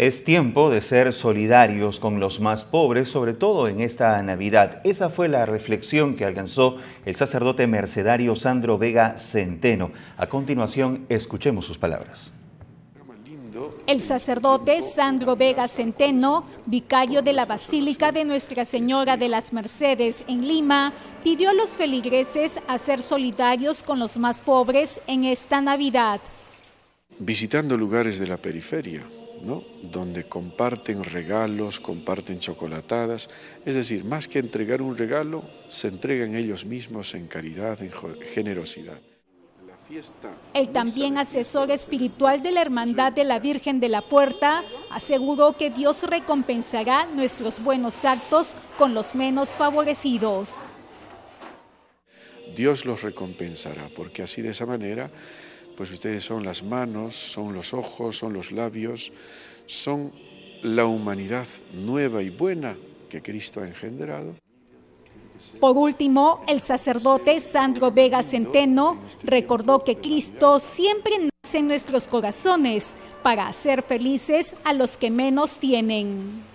Es tiempo de ser solidarios con los más pobres, sobre todo en esta Navidad. Esa fue la reflexión que alcanzó el sacerdote mercedario Sandro Vega Centeno. A continuación, escuchemos sus palabras. El sacerdote Sandro Vega Centeno, vicario de la Basílica de Nuestra Señora de las Mercedes en Lima, pidió a los feligreses a ser solidarios con los más pobres en esta Navidad. Visitando lugares de la periferia, donde comparten regalos, comparten chocolatadas, es decir, más que entregar un regalo, se entregan ellos mismos en caridad, en generosidad. El también asesor espiritual de la Hermandad de la Virgen de la Puerta aseguró que Dios recompensará nuestros buenos actos con los menos favorecidos. Dios los recompensará, porque así de esa manera pues ustedes son las manos, son los ojos, son los labios, son la humanidad nueva y buena que Cristo ha engendrado. Por último, el sacerdote Sandro Vega Centeno recordó que Cristo siempre nace en nuestros corazones para hacer felices a los que menos tienen.